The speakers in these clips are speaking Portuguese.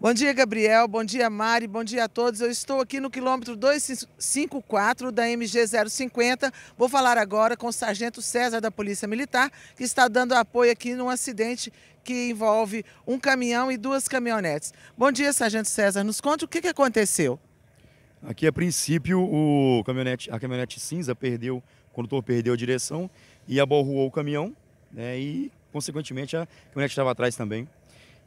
Bom dia, Gabriel. Bom dia, Mari. Bom dia a todos. Eu estou aqui no quilômetro 254 da MG 050. Vou falar agora com o Sargento César da Polícia Militar, que está dando apoio aqui num acidente que envolve um caminhão e duas caminhonetes. Bom dia, Sargento César. Nos conte o que, aconteceu. Aqui, a princípio, o caminhonete, a caminhonete cinza perdeu, o condutor perdeu a direção e aborruou o caminhão, né, e, consequentemente, a caminhonete estava atrás também.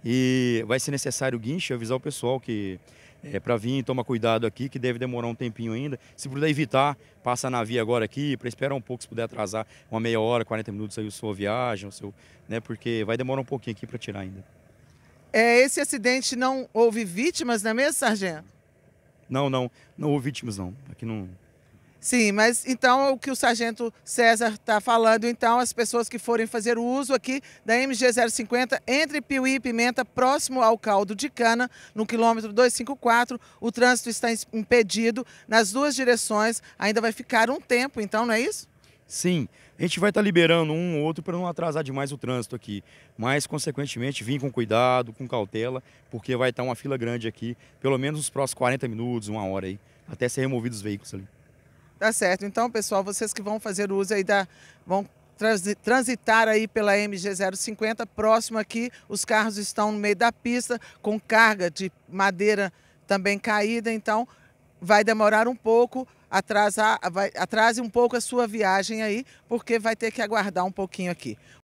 E vai ser necessário o guincho avisar o pessoal que é para vir, e tomar cuidado aqui, que deve demorar um tempinho ainda. Se puder evitar, passa na via agora aqui, para esperar um pouco, se puder atrasar uma meia hora, 40 minutos aí a sua viagem, o seu, né, porque vai demorar um pouquinho aqui para tirar ainda. É, esse acidente não houve vítimas, não é mesmo, sargento? Não, não, não houve vítimas não. Aqui não Sim, mas então o que o sargento César está falando, então as pessoas que forem fazer o uso aqui da MG 050 entre Piuí e Pimenta, próximo ao caldo de cana, no quilômetro 254, o trânsito está impedido nas duas direções, ainda vai ficar um tempo, então não é isso? Sim, a gente vai estar tá liberando um ou outro para não atrasar demais o trânsito aqui, mas consequentemente vim com cuidado, com cautela, porque vai estar tá uma fila grande aqui, pelo menos os próximos 40 minutos, uma hora aí, até ser removidos os veículos ali. Tá certo. Então, pessoal, vocês que vão fazer uso aí da. vão transitar aí pela MG050, próximo aqui, os carros estão no meio da pista, com carga de madeira também caída, então vai demorar um pouco, atrasar, vai, atrase um pouco a sua viagem aí, porque vai ter que aguardar um pouquinho aqui.